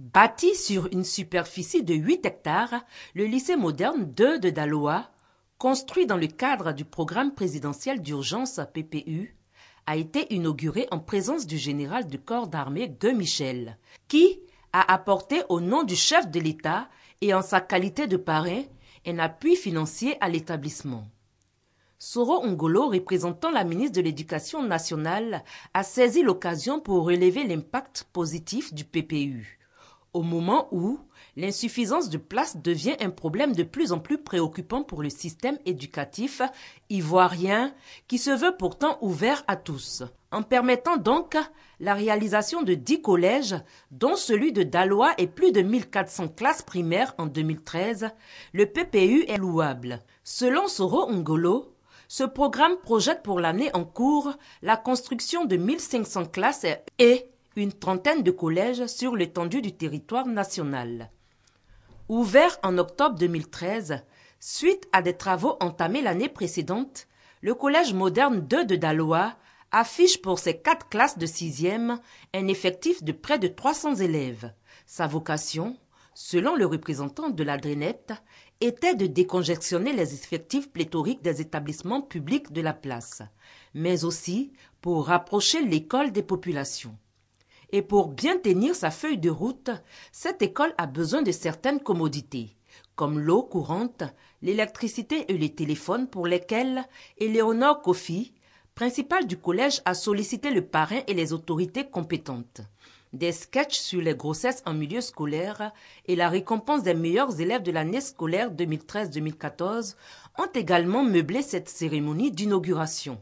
Bâti sur une superficie de 8 hectares, le lycée moderne 2 de Daloa, construit dans le cadre du programme présidentiel d'urgence PPU, a été inauguré en présence du général du corps d'armée de Michel, qui a apporté au nom du chef de l'État et en sa qualité de parrain un appui financier à l'établissement. Soro Ungolo, représentant la ministre de l'Éducation nationale, a saisi l'occasion pour relever l'impact positif du PPU au moment où l'insuffisance de places devient un problème de plus en plus préoccupant pour le système éducatif ivoirien qui se veut pourtant ouvert à tous. En permettant donc la réalisation de 10 collèges, dont celui de Daloa et plus de 1400 classes primaires en 2013, le PPU est louable. Selon Soro Ngolo, ce programme projette pour l'année en cours la construction de 1500 classes et une trentaine de collèges sur l'étendue du territoire national. Ouvert en octobre 2013, suite à des travaux entamés l'année précédente, le Collège moderne 2 de Daloa affiche pour ses quatre classes de sixième un effectif de près de 300 élèves. Sa vocation, selon le représentant de la Drenette, était de décongestionner les effectifs pléthoriques des établissements publics de la place, mais aussi pour rapprocher l'école des populations. Et pour bien tenir sa feuille de route, cette école a besoin de certaines commodités, comme l'eau courante, l'électricité et les téléphones pour lesquels Eleonore Kofi, principale du collège, a sollicité le parrain et les autorités compétentes. Des sketchs sur les grossesses en milieu scolaire et la récompense des meilleurs élèves de l'année scolaire 2013-2014 ont également meublé cette cérémonie d'inauguration.